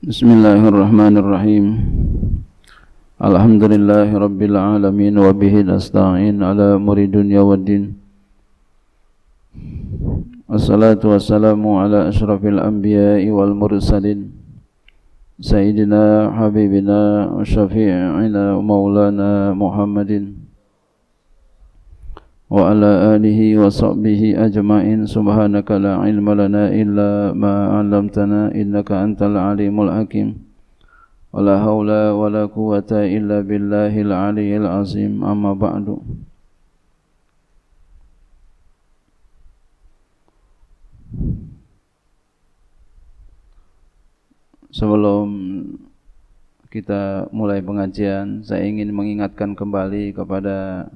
بسم الله الرحمن الرحيم الحمد لله رب العالمين وبه نستعين على أمور الدنيا والدين والصلاة والسلام على أشرف الأنبياء والمرسلين سيدنا حبيبنا وشفيعنا ومولانا محمد wa ala alihi wa sahbihi ajmain subhanaka la ilma lana illa ma 'allamtana innaka antal alimul hakim wa haula wa quwwata illa billahil aliyyil azim amma ba'du Sebelum kita mulai pengajian, saya ingin mengingatkan kembali kepada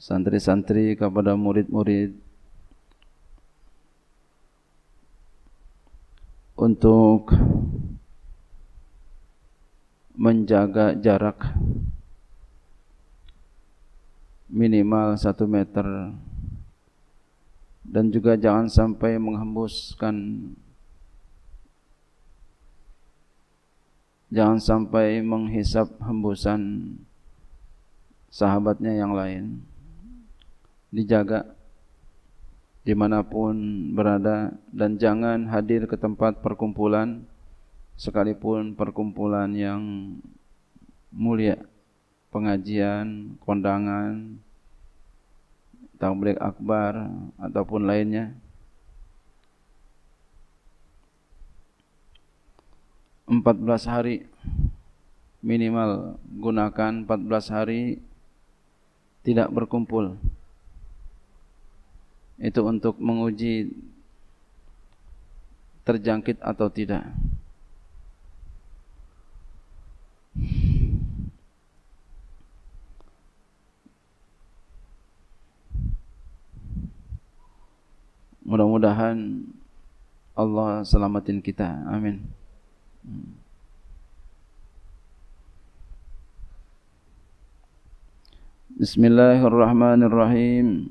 santri-santri kepada murid-murid untuk menjaga jarak minimal satu meter dan juga jangan sampai menghembuskan jangan sampai menghisap hembusan sahabatnya yang lain dijaga dimanapun berada dan jangan hadir ke tempat perkumpulan sekalipun perkumpulan yang mulia pengajian, kondangan, tablik akbar ataupun lainnya. Empat belas hari minimal gunakan empat belas hari tidak berkumpul itu untuk menguji terjangkit atau tidak. Mudah-mudahan Allah selamatin kita. Amin. Bismillahirrahmanirrahim.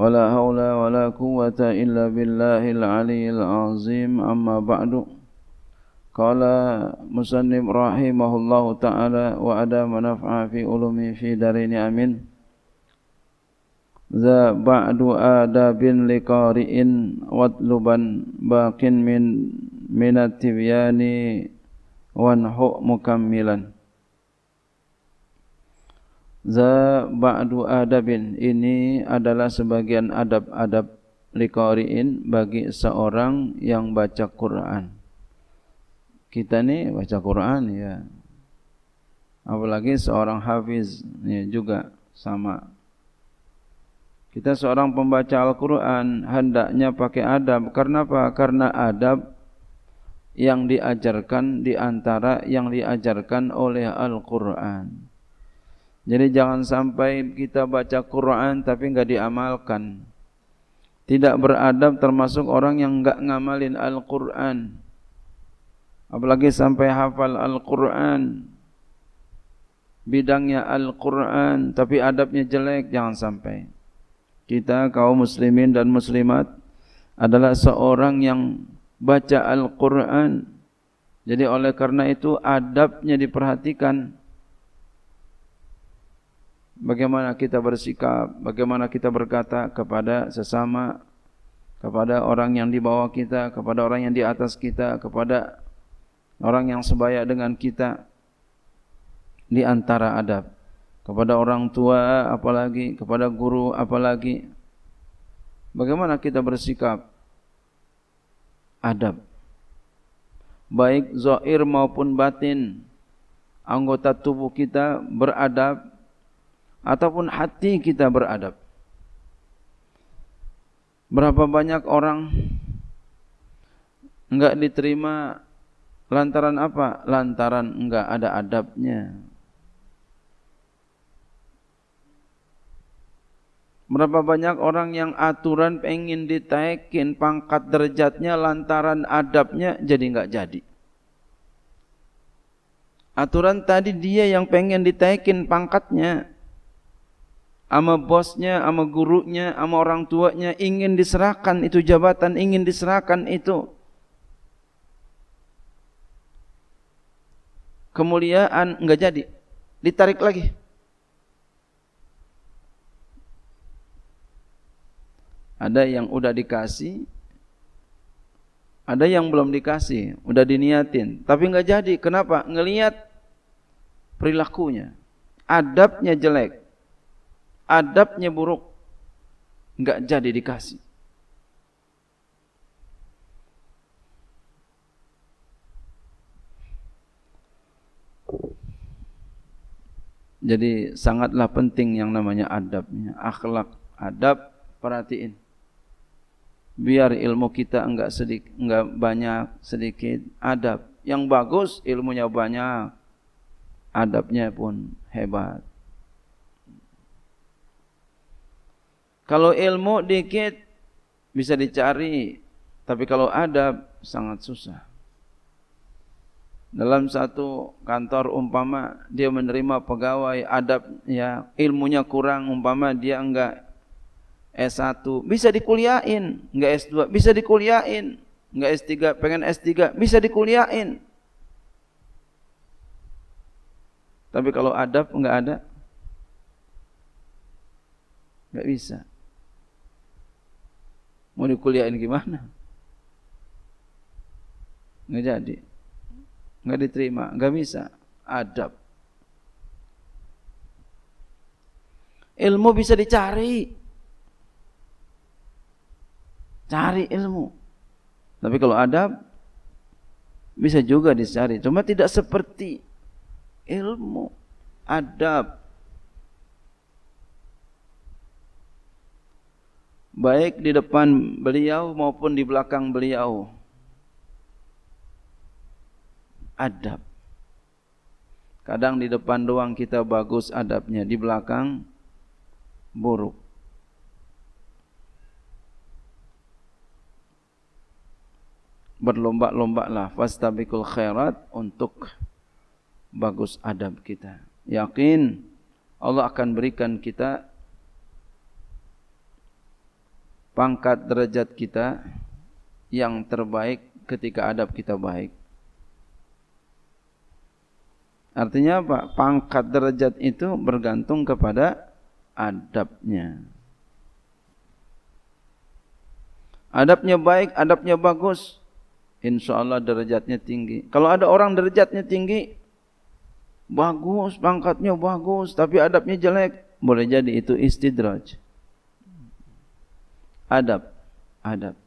ولا حول ولا قوة إلا بالله العلي العظيم أما بعد قال مسلم رحمه الله تعالى وأدام نفع في علمي في دارين أمين ذا بعد آداب لقارئ واطلبا باق من من التبيان وانحو مكملا Za ba'du adabin ini adalah sebagian adab-adab liqari'in bagi seorang yang baca Quran. Kita ni baca Quran ya. Apalagi seorang hafiz ya juga sama. Kita seorang pembaca Al-Quran hendaknya pakai adab. Karena apa? Karena adab yang diajarkan di antara yang diajarkan oleh Al-Quran. Jadi jangan sampai kita baca Quran tapi enggak diamalkan. Tidak beradab termasuk orang yang enggak ngamalin Al-Quran. Apalagi sampai hafal Al-Quran. Bidangnya Al-Quran tapi adabnya jelek jangan sampai. Kita kaum muslimin dan muslimat adalah seorang yang baca Al-Quran. Jadi oleh karena itu adabnya diperhatikan. bagaimana kita bersikap, bagaimana kita berkata kepada sesama, kepada orang yang di bawah kita, kepada orang yang di atas kita, kepada orang yang sebaya dengan kita di antara adab. Kepada orang tua apalagi, kepada guru apalagi. Bagaimana kita bersikap adab. Baik zahir maupun batin, anggota tubuh kita beradab ataupun hati kita beradab. Berapa banyak orang enggak diterima lantaran apa? Lantaran enggak ada adabnya. Berapa banyak orang yang aturan pengen ditaikin pangkat derajatnya lantaran adabnya jadi enggak jadi. Aturan tadi dia yang pengen ditaikin pangkatnya ama bosnya, ama gurunya, ama orang tuanya ingin diserahkan itu jabatan, ingin diserahkan itu kemuliaan enggak jadi. Ditarik lagi. Ada yang udah dikasih, ada yang belum dikasih, udah diniatin, tapi enggak jadi. Kenapa? Ngelihat perilakunya, adabnya jelek, adabnya buruk nggak jadi dikasih Jadi sangatlah penting yang namanya adabnya, akhlak, adab, perhatiin. Biar ilmu kita enggak sedikit, enggak banyak, sedikit adab. Yang bagus ilmunya banyak, adabnya pun hebat. Kalau ilmu dikit bisa dicari, tapi kalau adab sangat susah. Dalam satu kantor umpama dia menerima pegawai adab ya ilmunya kurang umpama dia enggak S1 bisa dikuliahin, enggak S2 bisa dikuliahin, enggak S3 pengen S3 bisa dikuliahin. Tapi kalau adab enggak ada. Enggak bisa. Mau dikuliahin gimana? Nggak jadi. Nggak diterima. Nggak bisa. Adab. Ilmu bisa dicari. Cari ilmu. Tapi kalau adab, bisa juga dicari. Cuma tidak seperti ilmu. Adab baik di depan beliau maupun di belakang beliau adab kadang di depan doang kita bagus adabnya di belakang buruk berlomba-lombalah fastabiqul khairat untuk bagus adab kita yakin Allah akan berikan kita pangkat derajat kita yang terbaik ketika adab kita baik. Artinya apa? Pangkat derajat itu bergantung kepada adabnya. Adabnya baik, adabnya bagus, insya Allah derajatnya tinggi. Kalau ada orang derajatnya tinggi, bagus, pangkatnya bagus, tapi adabnya jelek, boleh jadi itu istidraj adab adab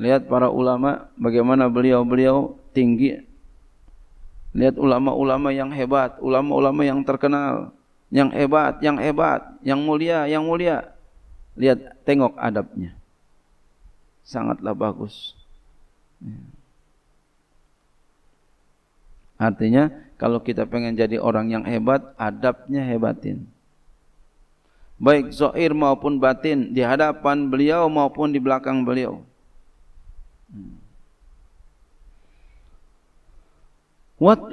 lihat para ulama bagaimana beliau-beliau tinggi lihat ulama-ulama yang hebat ulama-ulama yang terkenal yang hebat yang hebat yang mulia yang mulia lihat tengok adabnya sangatlah bagus artinya kalau kita pengen jadi orang yang hebat adabnya hebatin baik zahir maupun batin di hadapan beliau maupun di belakang beliau.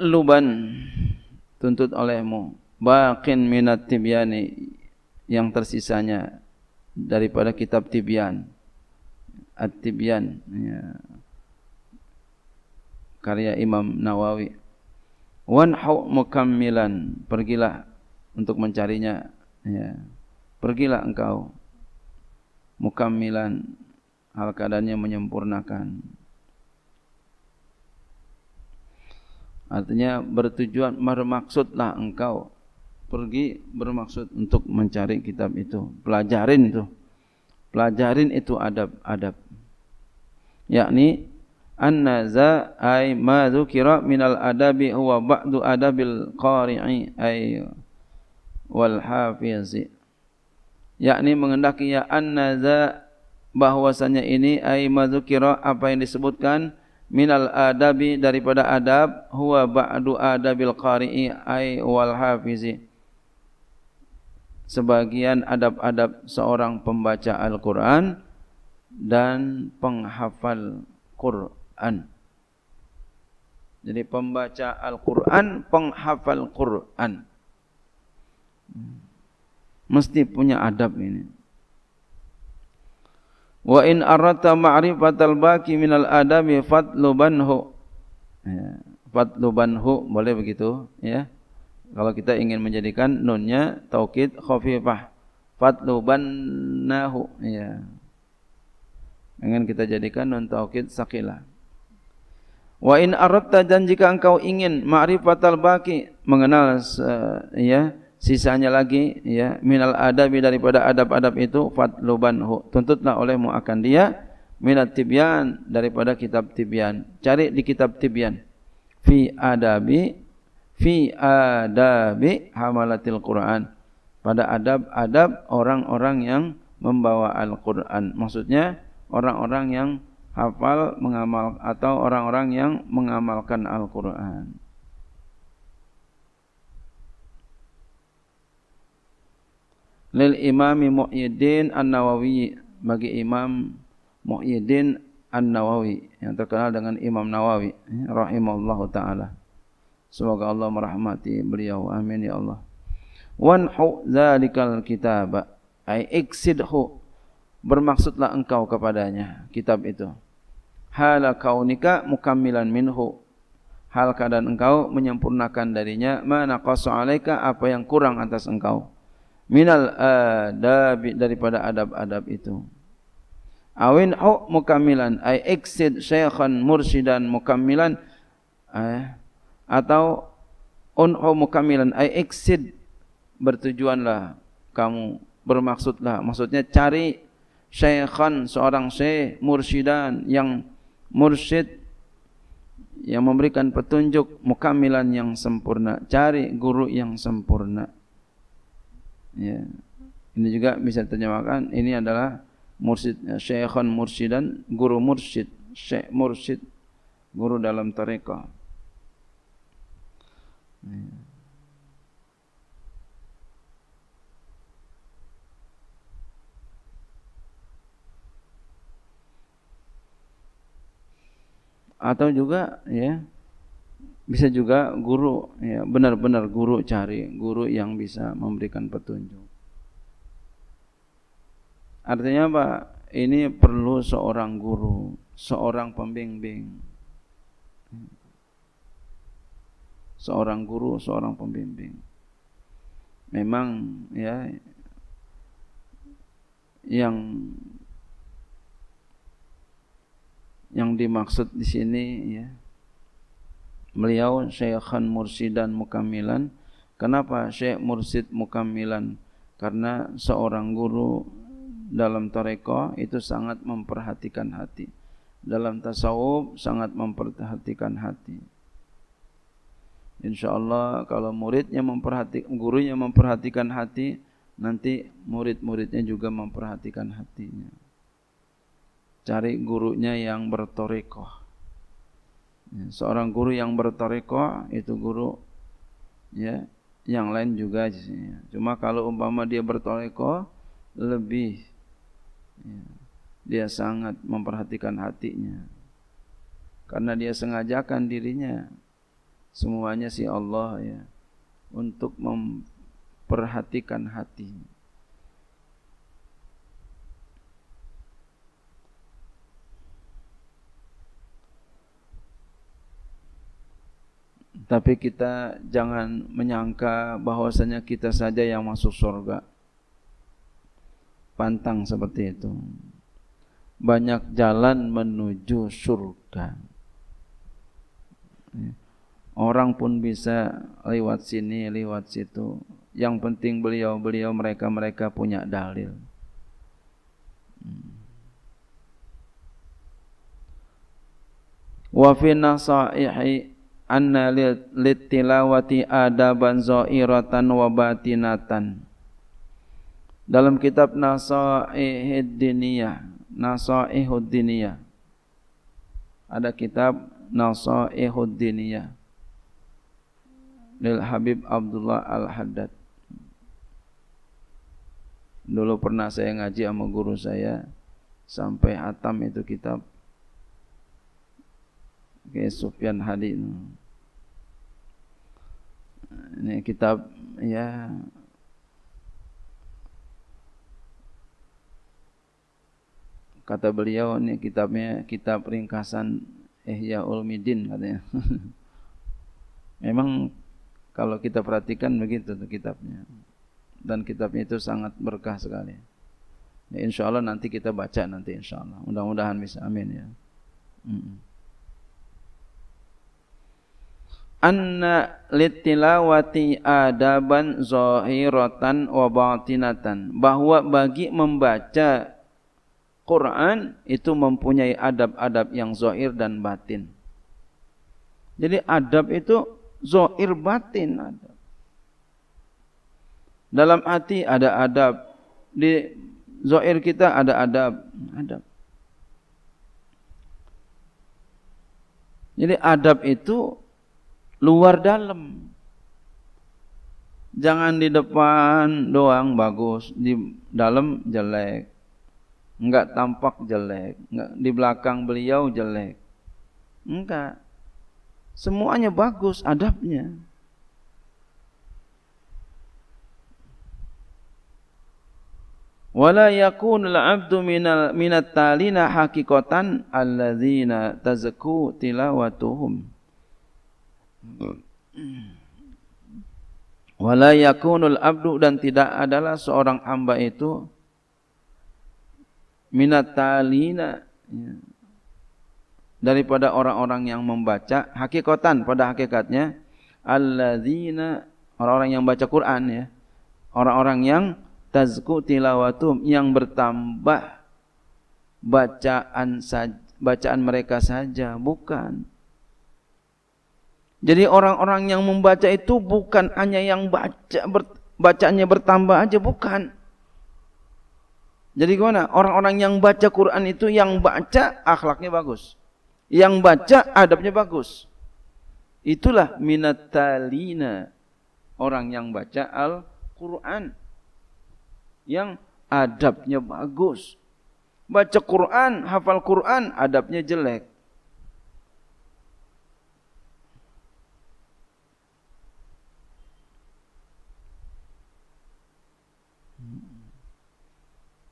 luban tuntut olehmu baqin minat tibyani yang tersisanya daripada kitab Tibyan. At-Tibyan ya. karya Imam Nawawi. Wanhau mukammilan pergilah untuk mencarinya ya. Pergilah engkau mukamilan hal keadaannya menyempurnakan. Artinya bertujuan bermaksudlah engkau pergi bermaksud untuk mencari kitab itu, pelajarin itu. Pelajarin itu adab-adab. Yakni an-naza annaza ay ma dzukira minal adabi huwa ba'du adabil qari'i ay wal hafizi yakni mengendaki ya annaza bahwasanya ini ai mazukira apa yang disebutkan minal adabi daripada adab huwa ba'du adabil qari'i ai wal hafizi sebagian adab-adab seorang pembaca Al-Qur'an dan penghafal Qur'an jadi pembaca Al-Qur'an penghafal Qur'an mesti punya adab ini. Wa in arata ma'rifatal baqi minal adami fatlubanhu. Ya, fatlubanhu boleh begitu ya. Kalau kita ingin menjadikan nunnya taukid khafifah fatlubannahu ya. Ingin kita jadikan nun taukid sakilah. Wa in arata dan jika engkau ingin ma'rifatal baki mengenal uh, ya sisanya lagi ya minal adabi daripada adab-adab itu fatlubanhu tuntutlah oleh mu akan dia minat tibyan daripada kitab tibyan cari di kitab tibyan fi adabi fi adabi hamalatil quran pada adab-adab orang-orang yang membawa Al-Quran. Maksudnya orang-orang yang hafal mengamal atau orang-orang yang mengamalkan Al-Quran. lil imami Mu'yiddin An-Nawawi bagi Imam Mu'yiddin An-Nawawi yang terkenal dengan Imam Nawawi ya, rahimahullah taala. Semoga Allah merahmati beliau. Amin ya Allah. Wanhu zalikal kitab ai iksidhu bermaksudlah engkau kepadanya kitab itu. Hal kaunika mukamilan minhu hal keadaan engkau menyempurnakan darinya mana qasa alaika apa yang kurang atas engkau minal adab eh, daripada adab-adab itu awin hu mukamilan ai exit syekhan mursidan mukamilan eh, atau un hu mukamilan ai exit bertujuanlah kamu bermaksudlah maksudnya cari syekhan seorang syekh mursidan yang mursyid yang memberikan petunjuk mukamilan yang sempurna cari guru yang sempurna Ya. Ini juga bisa diterjemahkan ini adalah mursyid ya, syaikhon dan guru mursid syekh mursid guru dalam tarekat ya. atau juga ya bisa juga guru ya benar-benar guru cari guru yang bisa memberikan petunjuk artinya apa ini perlu seorang guru seorang pembimbing seorang guru seorang pembimbing memang ya yang yang dimaksud di sini ya beliau Syekhan dan Mukamilan. Kenapa Syekh Mursid Mukamilan? Karena seorang guru dalam toreko itu sangat memperhatikan hati. Dalam tasawuf sangat memperhatikan hati. insyaallah kalau muridnya memperhatikan, gurunya memperhatikan hati, nanti murid-muridnya juga memperhatikan hatinya. Cari gurunya yang bertorekoh Ya, seorang guru yang bertoriko itu guru ya yang lain juga ya. cuma kalau umpama dia bertoriko lebih ya, dia sangat memperhatikan hatinya karena dia sengajakan dirinya semuanya si Allah ya untuk memperhatikan hatinya tapi kita jangan menyangka bahwasanya kita saja yang masuk surga. Pantang seperti itu. Banyak jalan menuju surga. Orang pun bisa lewat sini, lewat situ. Yang penting beliau-beliau mereka-mereka punya dalil. Wa fi nasaihi anna litilawati adaban zairatan wa batinatan dalam kitab Nasaihid Diniyah Nasaihud Diniyah ada kitab Nasaihud Diniyah Lil Habib Abdullah Al-Haddad dulu pernah saya ngaji sama guru saya sampai hatam itu kitab okay, Sufyan Halil. ini kitab ya kata beliau ini kitabnya kitab ringkasan Ihya Ulmiddin katanya memang kalau kita perhatikan begitu tuh kitabnya dan kitabnya itu sangat berkah sekali ya, insya Allah nanti kita baca nanti insya Allah mudah-mudahan bisa amin ya mm -mm. anna litilawati adaban zahiratan wa batinatan bahwa bagi membaca Quran itu mempunyai adab-adab yang zahir dan batin. Jadi adab itu zahir batin adab. Dalam hati ada adab, di zahir kita ada adab, adab. Jadi adab itu luar dalam. Jangan di depan doang bagus, di dalam jelek. Enggak tampak jelek, enggak di belakang beliau jelek. Enggak. Semuanya bagus adabnya. wala al abdu minal minat talina haqiqatan alladzina tazku tilawatuhum Hmm. walayakunul abdu dan tidak adalah seorang hamba itu minatalina ya, daripada orang-orang yang membaca hakikatan pada hakikatnya alladzina orang-orang yang baca Quran ya orang-orang yang tazku tilawatum yang bertambah bacaan saja, bacaan mereka saja bukan jadi orang-orang yang membaca itu bukan hanya yang baca ber, bacanya bertambah aja bukan. Jadi gimana? Orang-orang yang baca Quran itu yang baca akhlaknya bagus. Yang baca adabnya bagus. Itulah minatalina Orang yang baca Al-Quran. Yang adabnya bagus. Baca Quran, hafal Quran, adabnya jelek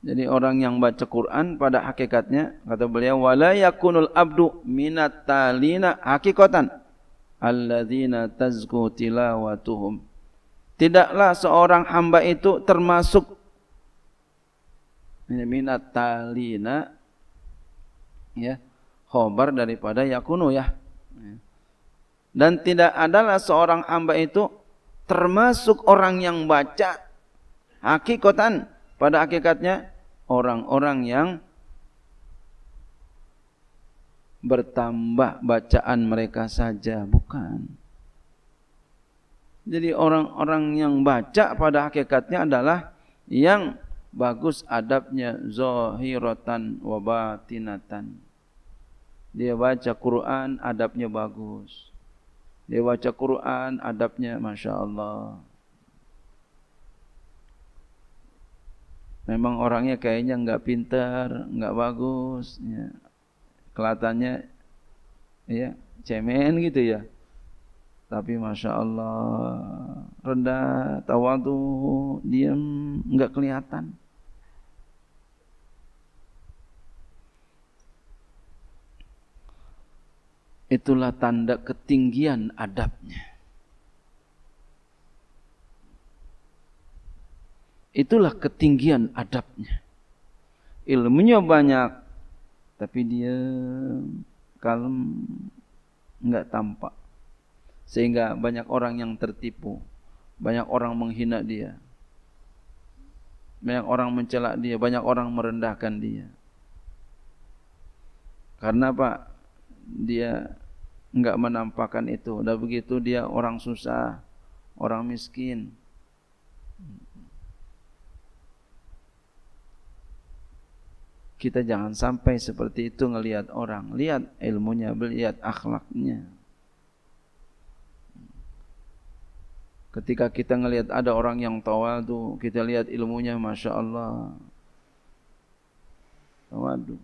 Jadi orang yang baca Quran pada hakikatnya kata beliau wala yakunul abdu minat talina hakikatan alladzina tazku tilawatuhum. Tidaklah seorang hamba itu termasuk minat talina ya khobar daripada yakunu ya. Dan tidak adalah seorang hamba itu termasuk orang yang baca hakikatan pada hakikatnya orang-orang yang bertambah bacaan mereka saja, bukan. Jadi orang-orang yang baca pada hakikatnya adalah yang bagus adabnya zohirotan wabatinatan. Dia baca Quran adabnya bagus. Dia baca Quran adabnya Masya Allah. memang orangnya kayaknya nggak pintar, nggak bagus, ya. kelihatannya ya cemen gitu ya. Tapi masya Allah rendah, tawadu, diam, nggak kelihatan. Itulah tanda ketinggian adabnya. Itulah ketinggian adabnya. Ilmunya banyak, tapi dia kalem, nggak tampak. Sehingga banyak orang yang tertipu, banyak orang menghina dia, banyak orang mencela dia, banyak orang merendahkan dia. Karena apa? Dia nggak menampakkan itu. Udah begitu dia orang susah, orang miskin, Kita jangan sampai seperti itu ngelihat orang. Lihat ilmunya, lihat akhlaknya. Ketika kita ngelihat ada orang yang tawadu, kita lihat ilmunya, Masya Allah. Tawadu.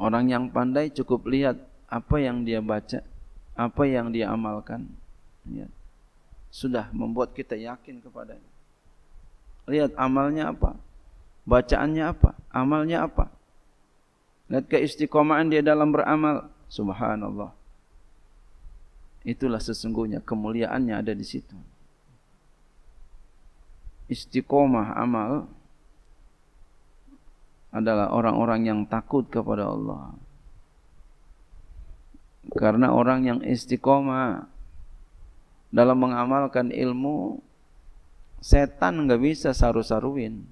Orang yang pandai cukup lihat apa yang dia baca, apa yang dia amalkan. Lihat. Ya. Sudah membuat kita yakin kepadanya. Lihat amalnya apa? Bacaannya apa? Amalnya apa? Lihat keistiqomahan dia dalam beramal. Subhanallah. Itulah sesungguhnya kemuliaannya ada di situ. Istiqomah amal adalah orang-orang yang takut kepada Allah. Karena orang yang istiqomah dalam mengamalkan ilmu, setan nggak bisa saru-saruin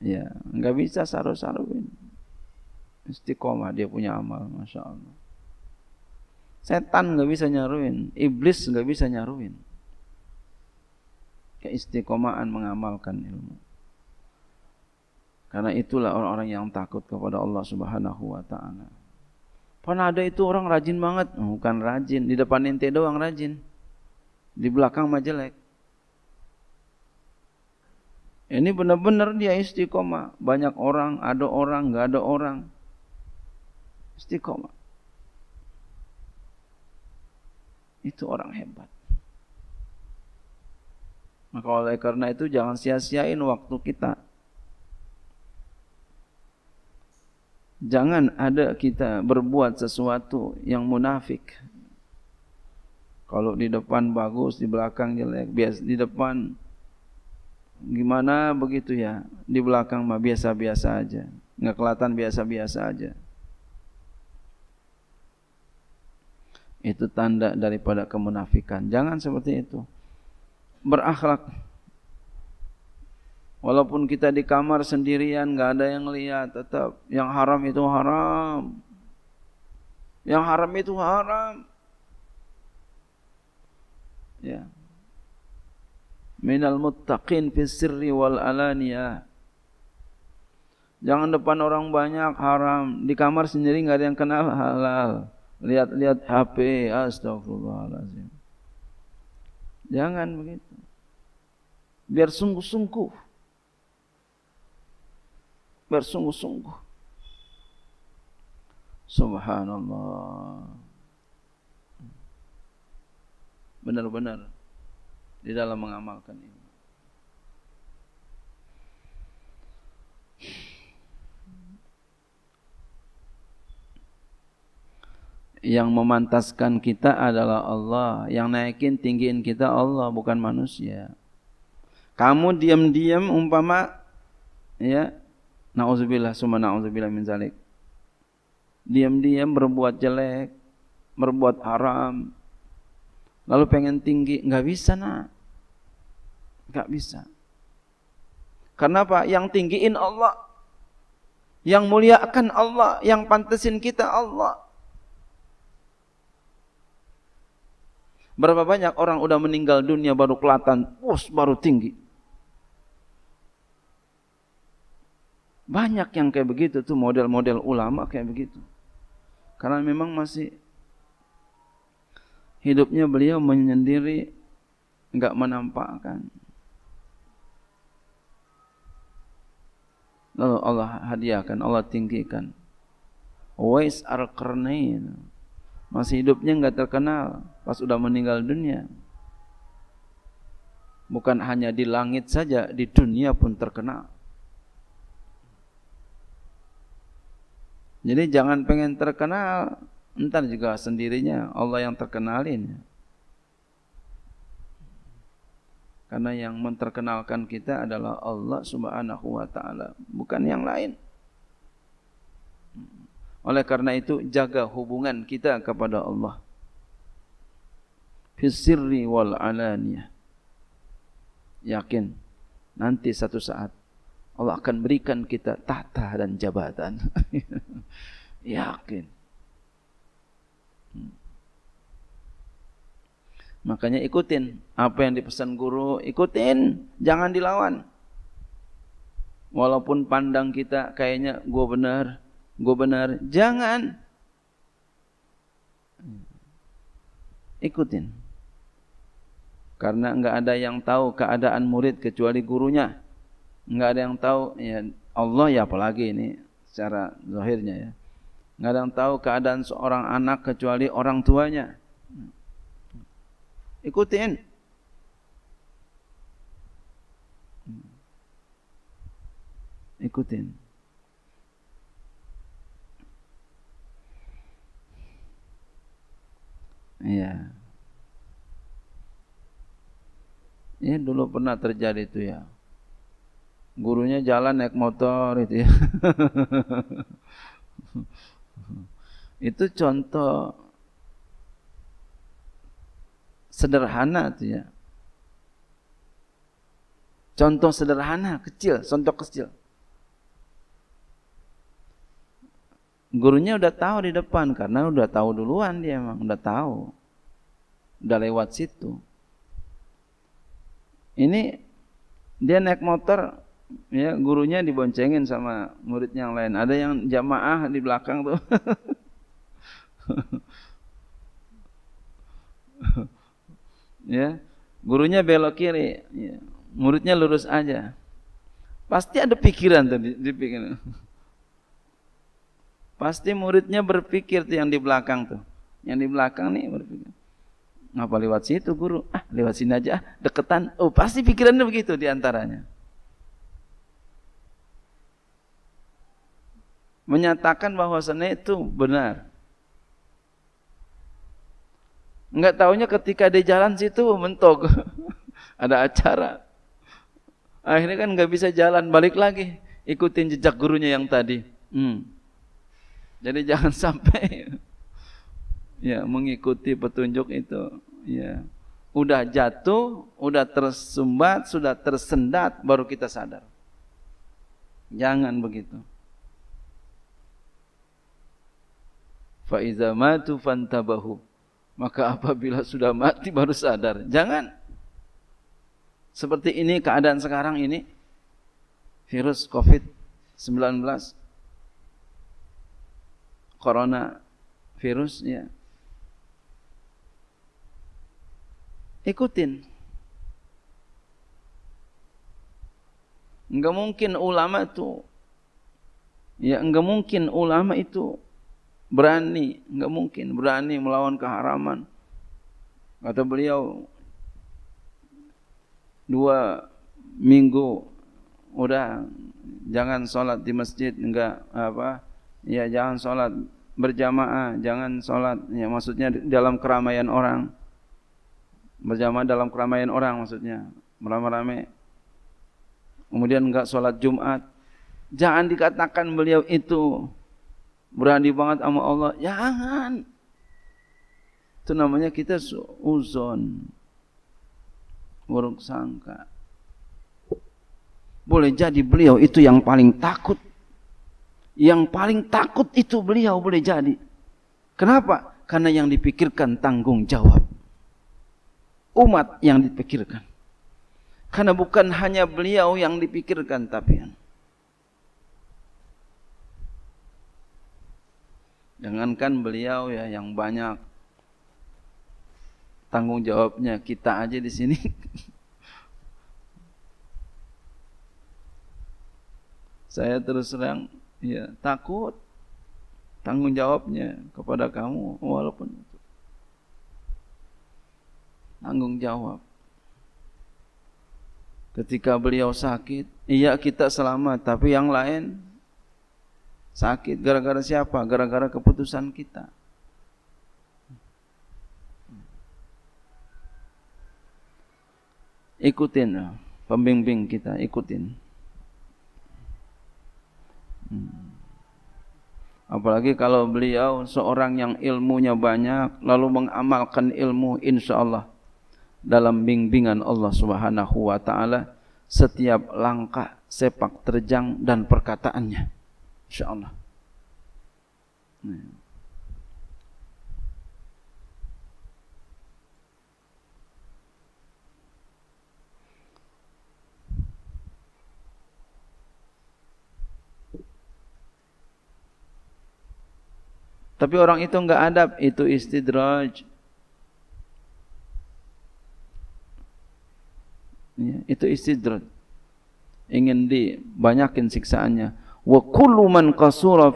ya nggak bisa saru-saruin istiqomah dia punya amal masya Allah setan nggak bisa nyaruin iblis nggak bisa nyaruin keistiqomahan mengamalkan ilmu karena itulah orang-orang yang takut kepada Allah Subhanahu wa taala. Pernah ada itu orang rajin banget, oh, bukan rajin, di depan ente doang rajin. Di belakang mah jelek. Ini benar-benar dia istiqomah. Banyak orang, ada orang, nggak ada orang. Istiqomah. Itu orang hebat. Maka oleh karena itu jangan sia-siain waktu kita. Jangan ada kita berbuat sesuatu yang munafik. Kalau di depan bagus, di belakang jelek. Biasa di depan gimana begitu ya di belakang mah biasa-biasa aja nggak kelihatan biasa-biasa aja itu tanda daripada kemunafikan jangan seperti itu berakhlak walaupun kita di kamar sendirian nggak ada yang lihat tetap yang haram itu haram yang haram itu haram minal muttaqin fis sirri wal alaniyah. Jangan depan orang banyak haram, di kamar sendiri nggak ada yang kenal halal. Lihat-lihat HP, astagfirullahalazim. Jangan begitu. Biar sungguh-sungguh. Biar sungguh-sungguh. Subhanallah. Benar-benar di dalam mengamalkan ini. Yang memantaskan kita adalah Allah, yang naikin tinggiin kita Allah bukan manusia. Kamu diam-diam umpama ya nauzubillah summa nauzubillah min zalik. Diam-diam berbuat jelek, berbuat haram, lalu pengen tinggi nggak bisa nak nggak bisa karena apa yang tinggiin Allah yang muliakan Allah yang pantesin kita Allah Berapa banyak orang udah meninggal dunia baru kelatan, us baru tinggi. Banyak yang kayak begitu tuh model-model ulama kayak begitu. Karena memang masih hidupnya beliau menyendiri nggak menampakkan lalu Allah hadiahkan Allah tinggikan Wais Al-Qarnain masih hidupnya nggak terkenal pas sudah meninggal dunia bukan hanya di langit saja di dunia pun terkenal jadi jangan pengen terkenal Ntar juga sendirinya Allah yang terkenalin. Karena yang menterkenalkan kita adalah Allah Subhanahu wa taala, bukan yang lain. Oleh karena itu jaga hubungan kita kepada Allah. Fisirri wal alaniyah. Yakin nanti satu saat Allah akan berikan kita tahta dan jabatan. Yakin. Makanya ikutin apa yang dipesan guru, ikutin, jangan dilawan. Walaupun pandang kita kayaknya gue benar, gue benar, jangan ikutin. Karena nggak ada yang tahu keadaan murid kecuali gurunya. Nggak ada yang tahu ya Allah ya apalagi ini secara zahirnya ya. Nggak ada yang tahu keadaan seorang anak kecuali orang tuanya. Ikutin. Hmm. Ikutin. Iya. Ini dulu pernah terjadi itu ya. Gurunya jalan naik motor itu ya. itu contoh sederhana tuh ya. Contoh sederhana, kecil, contoh kecil. Gurunya udah tahu di depan karena udah tahu duluan dia emang udah tahu. Udah lewat situ. Ini dia naik motor ya gurunya diboncengin sama murid yang lain. Ada yang jamaah di belakang tuh. ya gurunya belok kiri ya. muridnya lurus aja pasti ada pikiran tadi di pikiran pasti muridnya berpikir tuh yang di belakang tuh yang di belakang nih berpikir ngapa lewat situ guru ah lewat sini aja ah, deketan oh pasti pikirannya begitu diantaranya menyatakan bahwa seni itu benar Enggak tahunya ketika dia jalan situ mentok. Ada acara. Akhirnya kan enggak bisa jalan, balik lagi ikutin jejak gurunya yang tadi. Hmm. Jadi jangan sampai ya mengikuti petunjuk itu. Ya. Udah jatuh, udah tersumbat, sudah tersendat baru kita sadar. Jangan begitu. Fa matu fantabahu maka apabila sudah mati baru sadar. Jangan seperti ini keadaan sekarang ini virus COVID-19 corona virus ya. Ikutin. Enggak mungkin ulama itu ya enggak mungkin ulama itu berani, nggak mungkin berani melawan keharaman. Kata beliau dua minggu udah jangan sholat di masjid enggak apa ya jangan sholat berjamaah jangan sholat ya maksudnya dalam keramaian orang berjamaah dalam keramaian orang maksudnya merame-rame kemudian enggak sholat Jumat jangan dikatakan beliau itu berani banget sama Allah. Jangan. Itu namanya kita uzon. Buruk sangka. Boleh jadi beliau itu yang paling takut. Yang paling takut itu beliau boleh jadi. Kenapa? Karena yang dipikirkan tanggung jawab. Umat yang dipikirkan. Karena bukan hanya beliau yang dipikirkan, tapi Jangankan beliau ya yang banyak tanggung jawabnya, kita aja di sini. Saya terus terang ya takut tanggung jawabnya kepada kamu walaupun itu. tanggung jawab. Ketika beliau sakit, iya kita selamat, tapi yang lain Sakit gara-gara siapa? Gara-gara keputusan kita. Ikutin eh, pembimbing kita, ikutin. Hmm. Apalagi kalau beliau seorang yang ilmunya banyak lalu mengamalkan ilmu insya Allah dalam bimbingan Allah Subhanahu wa taala setiap langkah, sepak terjang dan perkataannya. InsyaAllah. Tapi orang itu enggak adab, itu istidraj. Ya, itu istidraj. Ingin dibanyakin siksaannya wa kullu man qasura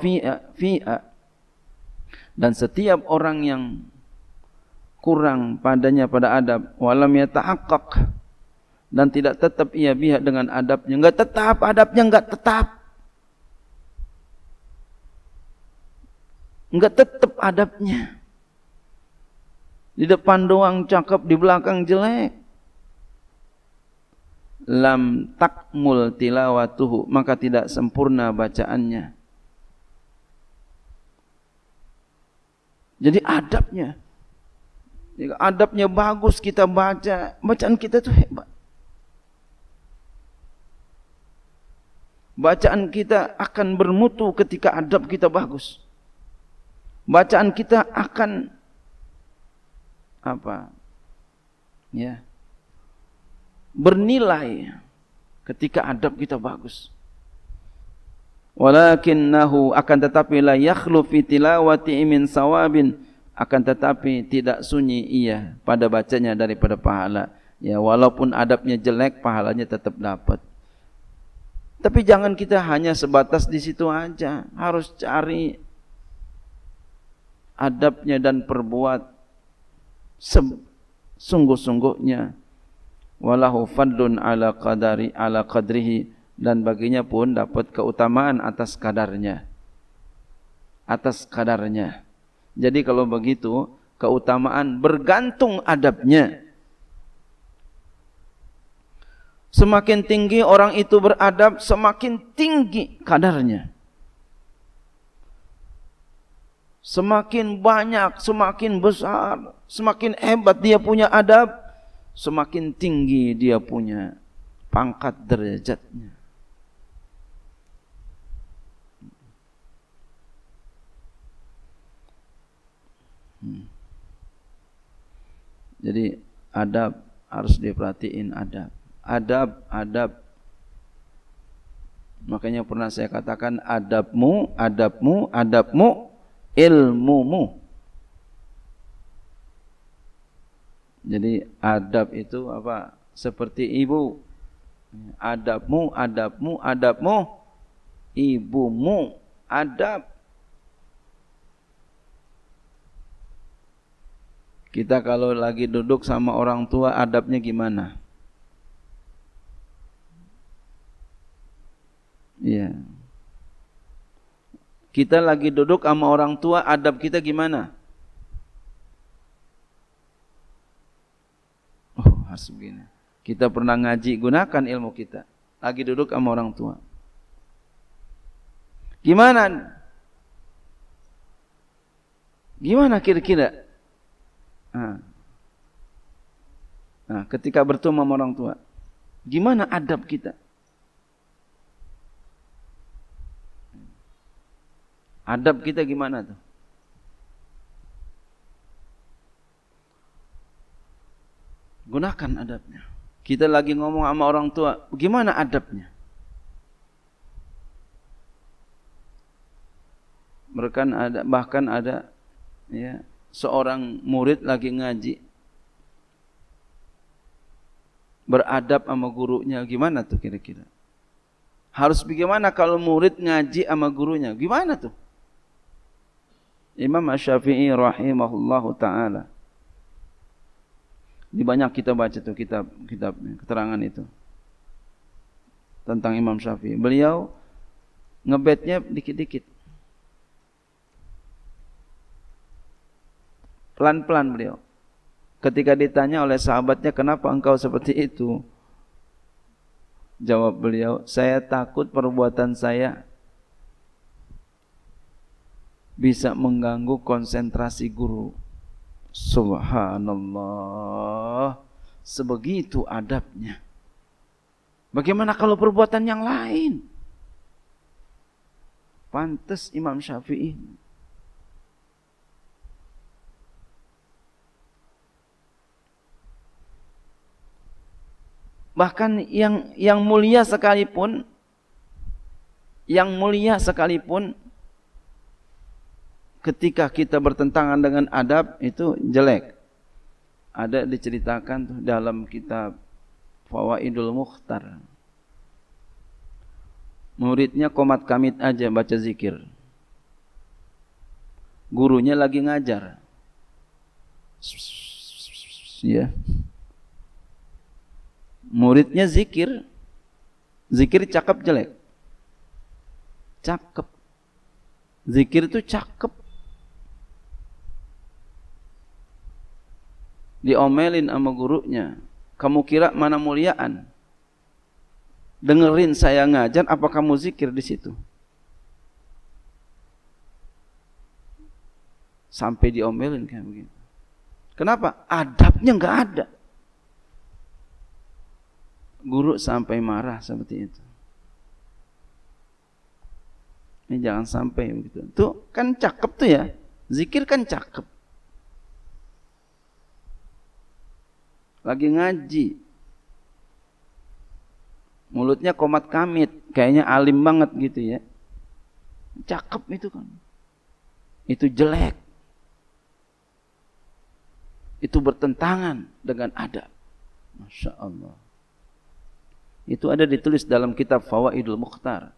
fi'a dan setiap orang yang kurang padanya pada adab walam yatahaqqaq dan tidak tetap ia pihak dengan adabnya enggak tetap adabnya enggak tetap enggak tetap adabnya di depan doang cakep di belakang jelek lam takmul tilawatuhu maka tidak sempurna bacaannya jadi adabnya jika adabnya bagus kita baca bacaan kita tuh hebat bacaan kita akan bermutu ketika adab kita bagus bacaan kita akan apa ya bernilai ketika adab kita bagus. Walakinnahu akan tetapi la yakhlu fi tilawati min sawabin akan tetapi tidak sunyi ia pada bacanya daripada pahala. Ya walaupun adabnya jelek pahalanya tetap dapat. Tapi jangan kita hanya sebatas di situ aja, harus cari adabnya dan perbuat sungguh-sungguhnya walahu fadlun ala qadari ala qadrihi dan baginya pun dapat keutamaan atas kadarnya atas kadarnya jadi kalau begitu keutamaan bergantung adabnya semakin tinggi orang itu beradab semakin tinggi kadarnya semakin banyak semakin besar semakin hebat dia punya adab semakin tinggi dia punya pangkat derajatnya. Hmm. Jadi adab harus diperhatiin adab. Adab, adab. Makanya pernah saya katakan adabmu, adabmu, adabmu, ilmumu. Jadi adab itu apa? Seperti ibu. Adabmu, adabmu, adabmu. Ibumu, adab. Kita kalau lagi duduk sama orang tua adabnya gimana? Iya. Kita lagi duduk sama orang tua adab kita gimana? harus begini. Kita pernah ngaji, gunakan ilmu kita. Lagi duduk sama orang tua. Gimana? Gimana kira-kira? nah, ketika bertemu sama orang tua, gimana adab kita? Adab kita gimana tuh? gunakan adabnya. Kita lagi ngomong sama orang tua, bagaimana adabnya? Bahkan ada bahkan ada ya, seorang murid lagi ngaji beradab sama gurunya gimana tuh kira-kira? Harus bagaimana kalau murid ngaji sama gurunya? Gimana tuh? Imam Syafi'i rahimahullahu taala di banyak kita baca tuh kitab kitab keterangan itu tentang Imam Syafi'i. Beliau ngebetnya dikit-dikit. Pelan-pelan beliau. Ketika ditanya oleh sahabatnya, "Kenapa engkau seperti itu?" Jawab beliau, "Saya takut perbuatan saya bisa mengganggu konsentrasi guru." Subhanallah. Sebegitu adabnya. Bagaimana kalau perbuatan yang lain? Pantes Imam Syafi'i bahkan yang yang mulia sekalipun yang mulia sekalipun ketika kita bertentangan dengan adab itu jelek. Ada diceritakan tuh dalam kitab Fawaidul Mukhtar. Muridnya komat kamit aja baca zikir. Gurunya lagi ngajar. Ya. Muridnya zikir. Zikir cakep jelek. Cakep. Zikir itu cakep diomelin sama gurunya. Kamu kira mana muliaan? Dengerin saya ngajar, apa kamu zikir di situ? Sampai diomelin kayak begini. Kenapa? Adabnya nggak ada. Guru sampai marah seperti itu. Ini jangan sampai begitu. Tuh kan cakep tuh ya. Zikir kan cakep. lagi ngaji. Mulutnya komat kamit, kayaknya alim banget gitu ya. Cakep itu kan. Itu jelek. Itu bertentangan dengan adab. Masya Allah. Itu ada ditulis dalam kitab Fawaidul Mukhtar.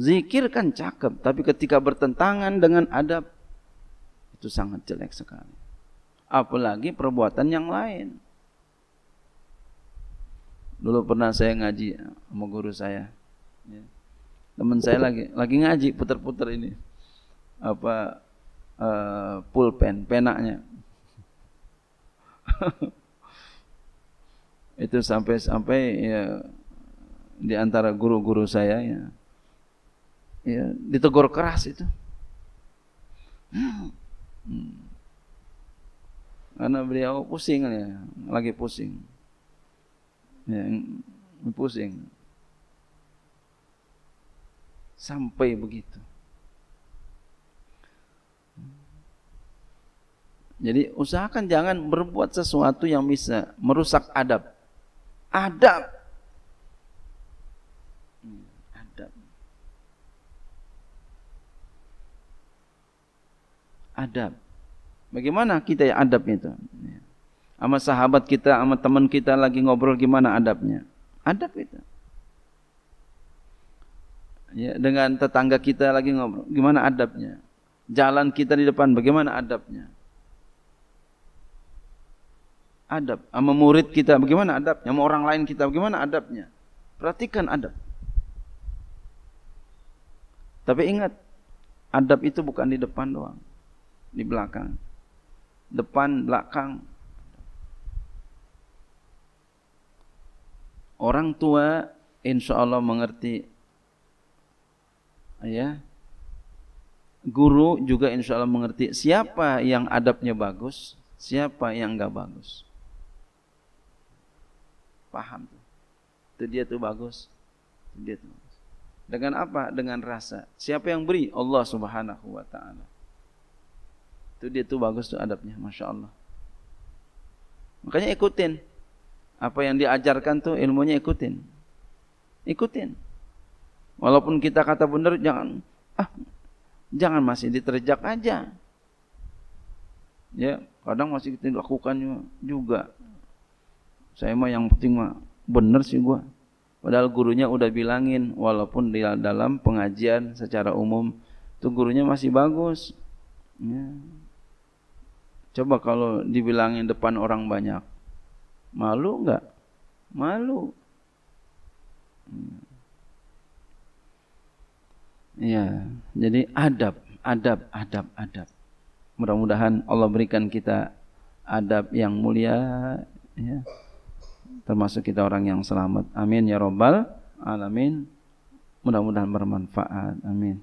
Zikir kan cakep, tapi ketika bertentangan dengan adab, itu sangat jelek sekali apalagi perbuatan yang lain. Dulu pernah saya ngaji sama guru saya. Ya. Teman saya lagi lagi ngaji puter-puter ini apa uh, pulpen penaknya itu sampai sampai ya di antara guru-guru saya ya, ya ditegur keras itu hmm karena beliau pusing ya, lagi pusing. Ya, pusing. Sampai begitu. Jadi usahakan jangan berbuat sesuatu yang bisa merusak adab. Adab. Adab. Adab. Bagaimana kita yang adabnya itu? Ya. Sama sahabat kita, sama teman kita lagi ngobrol gimana adabnya? Adab itu. Ya, dengan tetangga kita lagi ngobrol, gimana adabnya? Jalan kita di depan, bagaimana adabnya? Adab. Sama murid kita, bagaimana adabnya? Sama orang lain kita, bagaimana adabnya? Perhatikan adab. Tapi ingat, adab itu bukan di depan doang, di belakang depan, belakang. Orang tua insya Allah mengerti. Ya. Guru juga insya Allah mengerti siapa yang adabnya bagus, siapa yang enggak bagus. Paham tuh. Itu dia tuh bagus. Itu dia tuh. Bagus. Dengan apa? Dengan rasa. Siapa yang beri? Allah Subhanahu wa taala. Itu dia tuh bagus tuh adabnya, masya Allah. Makanya ikutin apa yang diajarkan tuh ilmunya ikutin, ikutin. Walaupun kita kata benar, jangan ah jangan masih diterjak aja. Ya, kadang masih kita lakukan juga. Saya mah yang penting mah benar sih gua. Padahal gurunya udah bilangin walaupun di dalam pengajian secara umum tuh gurunya masih bagus. Ya, Coba kalau dibilangin depan orang banyak, malu nggak? Malu. Iya, jadi adab, adab, adab, adab. Mudah-mudahan Allah berikan kita adab yang mulia, ya. termasuk kita orang yang selamat. Amin ya robbal alamin. Mudah-mudahan bermanfaat. Amin.